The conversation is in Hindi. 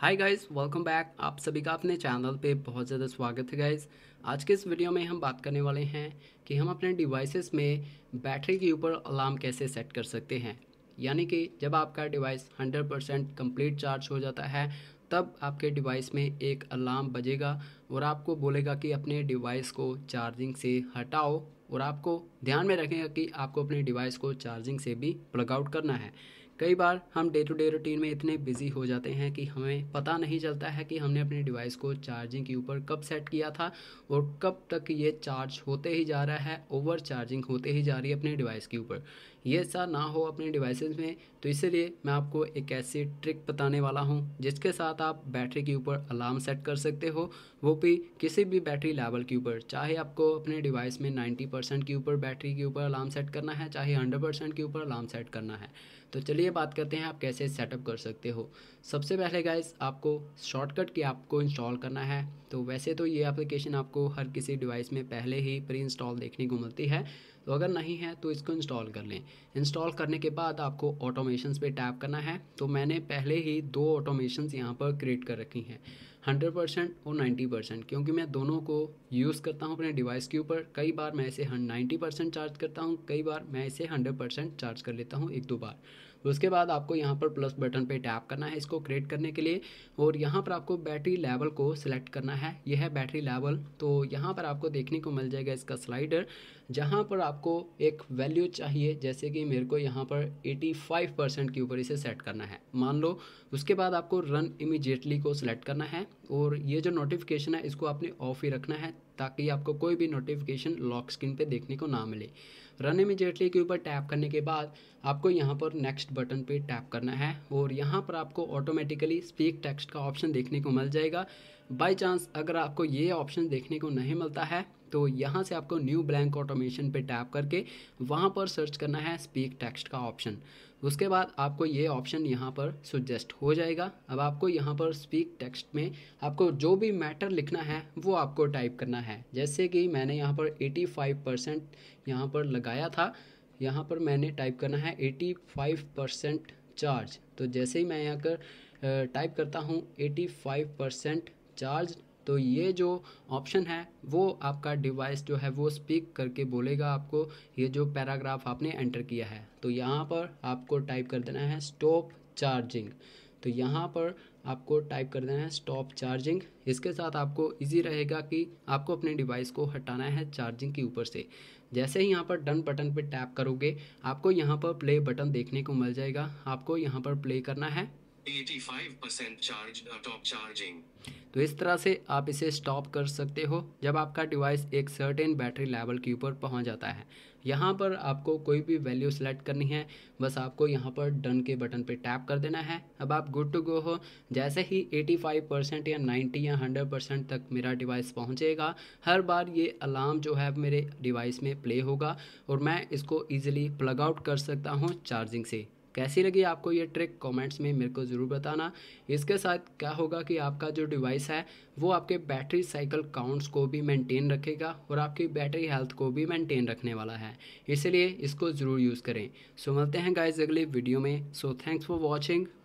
हाय गाइस वेलकम बैक आप सभी का अपने चैनल पे बहुत ज़्यादा स्वागत है गाइस आज के इस वीडियो में हम बात करने वाले हैं कि हम अपने डिवाइसेस में बैटरी के ऊपर अलार्म कैसे सेट कर सकते हैं यानी कि जब आपका डिवाइस 100 परसेंट कम्प्लीट चार्ज हो जाता है तब आपके डिवाइस में एक अलार्म बजेगा और आपको बोलेगा कि अपने डिवाइस को चार्जिंग से हटाओ और आपको ध्यान में रखेगा कि आपको अपने डिवाइस को चार्जिंग से भी प्लगआउट करना है कई बार हम डे टू डे रूटीन में इतने बिजी हो जाते हैं कि हमें पता नहीं चलता है कि हमने अपने डिवाइस को चार्जिंग के ऊपर कब सेट किया था और कब तक ये चार्ज होते ही जा रहा है ओवर चार्जिंग होते ही जा रही है अपने डिवाइस के ऊपर ये ऐसा ना हो अपने डिवाइसेस में तो इसलिए मैं आपको एक ऐसी ट्रिक बताने वाला हूँ जिसके साथ आप बैटरी के ऊपर अलार्म सेट कर सकते हो वो भी किसी भी बैटरी लेवल के ऊपर चाहे आपको अपने डिवाइस में 90 परसेंट के ऊपर बैटरी के ऊपर अलार्म सेट करना है चाहे 100 परसेंट के ऊपर अलार्म सेट करना है तो चलिए बात करते हैं आप कैसे सेटअप कर सकते हो सबसे पहले गाइस आपको शॉर्टकट की आपको इंस्टॉल करना है तो वैसे तो ये एप्लीकेशन आपको हर किसी डिवाइस में पहले ही प्री इंस्टॉल देखने को मिलती है तो अगर नहीं है तो इसको इंस्टॉल कर लें इंस्टॉल करने के बाद आपको ऑटोमेशंस पे टैप करना है तो मैंने पहले ही दो ऑटोमेशन यहाँ पर क्रिएट कर रखी हैं हंड्रेड परसेंट और नाइन्टी परसेंट क्योंकि मैं दोनों को यूज़ करता हूँ अपने डिवाइस के ऊपर कई बार मैं इसे नाइन्टी परसेंट चार्ज करता हूँ कई बार मैं इसे हंड्रेड परसेंट चार्ज कर लेता हूँ एक दो बार उसके बाद आपको यहाँ पर प्लस बटन पे टैप करना है इसको क्रिएट करने के लिए और यहाँ पर आपको बैटरी लेवल को सिलेक्ट करना है यह है बैटरी लेवल तो यहाँ पर आपको देखने को मिल जाएगा इसका स्लाइडर जहाँ पर आपको एक वैल्यू चाहिए जैसे कि मेरे को यहाँ पर 85 परसेंट के ऊपर इसे सेट करना है मान लो उसके बाद आपको रन इमिजिएटली को सिलेक्ट करना है और ये जो नोटिफिकेशन है इसको आपने ऑफ ही रखना है ताकि आपको कोई भी नोटिफिकेशन लॉक स्क्रीन पे देखने को ना मिले रन इमिजिएटली के ऊपर टैप करने के बाद आपको यहाँ पर नेक्स्ट बटन पे टैप करना है और यहाँ पर आपको ऑटोमेटिकली स्पीक टेक्स्ट का ऑप्शन देखने को मिल जाएगा बाई चांस अगर आपको ये ऑप्शन देखने को नहीं मिलता है तो यहाँ से आपको न्यू ब्लैंक ऑटोमेशन पे टैप करके वहाँ पर सर्च करना है स्पीक टेक्स्ट का ऑप्शन उसके बाद आपको ये ऑप्शन यहाँ पर सुजेस्ट हो जाएगा अब आपको यहाँ पर स्पीक टेक्स्ट में आपको जो भी मैटर लिखना है वो आपको टाइप करना है जैसे कि मैंने यहाँ पर 85 परसेंट यहाँ पर लगाया था यहाँ पर मैंने टाइप करना है 85 परसेंट चार्ज तो जैसे ही मैं यहाँ कर टाइप करता हूँ 85 परसेंट चार्ज तो ये जो ऑप्शन है वो आपका डिवाइस जो है वो स्पीक करके बोलेगा आपको ये जो पैराग्राफ आपने एंटर किया है तो यहाँ पर आपको टाइप कर देना है स्टॉप चार्जिंग तो यहाँ पर आपको टाइप कर देना है स्टॉप चार्जिंग इसके साथ आपको इजी रहेगा कि आपको अपने डिवाइस को हटाना है चार्जिंग के ऊपर से जैसे ही यहाँ पर डन बटन पर टैप करोगे आपको यहाँ पर प्ले बटन देखने को मिल जाएगा आपको यहाँ पर प्ले करना है 85% uh, तो इस तरह से आप इसे स्टॉप कर सकते हो जब आपका डिवाइस एक सर्टेन बैटरी लेवल के ऊपर पहुंच जाता है यहाँ पर आपको कोई भी वैल्यू सेलेक्ट करनी है बस आपको यहाँ पर डन के बटन पे टैप कर देना है अब आप गुड टू गो हो जैसे ही 85 परसेंट या 90 या 100 परसेंट तक मेरा डिवाइस पहुँचेगा हर बार ये अलार्म जो है मेरे डिवाइस में प्ले होगा और मैं इसको ईजिली प्लग आउट कर सकता हूँ चार्जिंग से कैसी लगी आपको ये ट्रिक कमेंट्स में मेरे को ज़रूर बताना इसके साथ क्या होगा कि आपका जो डिवाइस है वो आपके बैटरी साइकिल काउंट्स को भी मेंटेन रखेगा और आपकी बैटरी हेल्थ को भी मेंटेन रखने वाला है इसलिए इसको ज़रूर यूज़ करें सो मिलते हैं गाइज अगले वीडियो में सो थैंक्स फॉर वॉचिंग